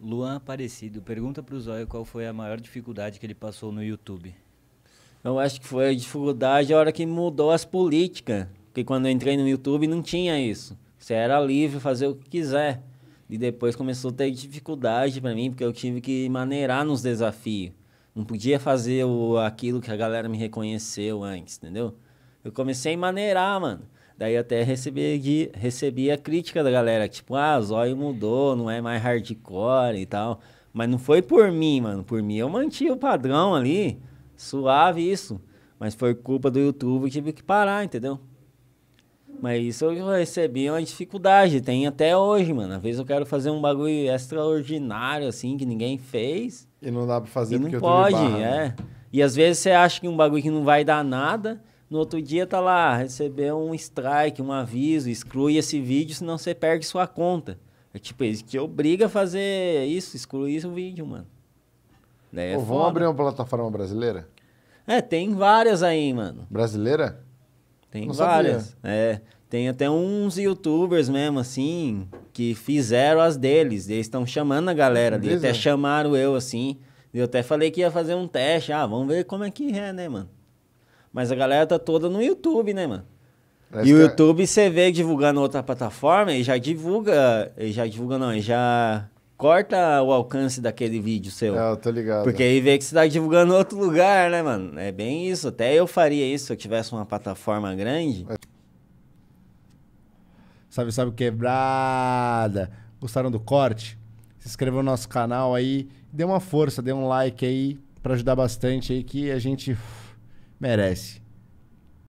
Luan Aparecido, pergunta pro Zóio qual foi a maior dificuldade que ele passou no YouTube. Eu acho que foi a dificuldade a hora que mudou as políticas. Porque quando eu entrei no YouTube não tinha isso. Você era livre fazer o que quiser. E depois começou a ter dificuldade para mim, porque eu tive que maneirar nos desafios. Não podia fazer o, aquilo que a galera me reconheceu antes, entendeu? Eu comecei a maneirar, mano. Daí até recebi, recebi a crítica da galera, tipo, ah, Zóio mudou, não é mais hardcore e tal. Mas não foi por mim, mano. Por mim eu mantinha o padrão ali, suave isso. Mas foi culpa do YouTube, que tive que parar, entendeu? Mas isso eu recebi uma dificuldade, tem até hoje, mano. Às vezes eu quero fazer um bagulho extraordinário, assim, que ninguém fez. E não dá pra fazer e porque não pode, barra, né? é. Né? E às vezes você acha que um bagulho que não vai dar nada, no outro dia tá lá, recebeu um strike, um aviso, exclui esse vídeo, senão você perde sua conta. É tipo, eles te obriga a fazer isso, excluir esse vídeo, mano. Daí é vamos abrir uma plataforma brasileira? É, tem várias aí, mano. Brasileira? Tem Não várias. Sabia. É. Tem até uns youtubers mesmo, assim, que fizeram as deles. Eles estão chamando a galera ali. Até chamaram eu, assim. Eu até falei que ia fazer um teste. Ah, vamos ver como é que é, né, mano? Mas a galera tá toda no YouTube, né, mano? Parece é e o é. YouTube você vê divulgando outra plataforma e já divulga, e já divulga não, e já corta o alcance daquele vídeo seu. Ah, eu tô ligado. Porque aí vê que você tá divulgando outro lugar, né, mano? É bem isso. Até eu faria isso se eu tivesse uma plataforma grande. Sabe, sabe, quebrada. Gostaram do corte? Se inscreva no nosso canal aí. Dê uma força, dê um like aí para ajudar bastante aí que a gente merece.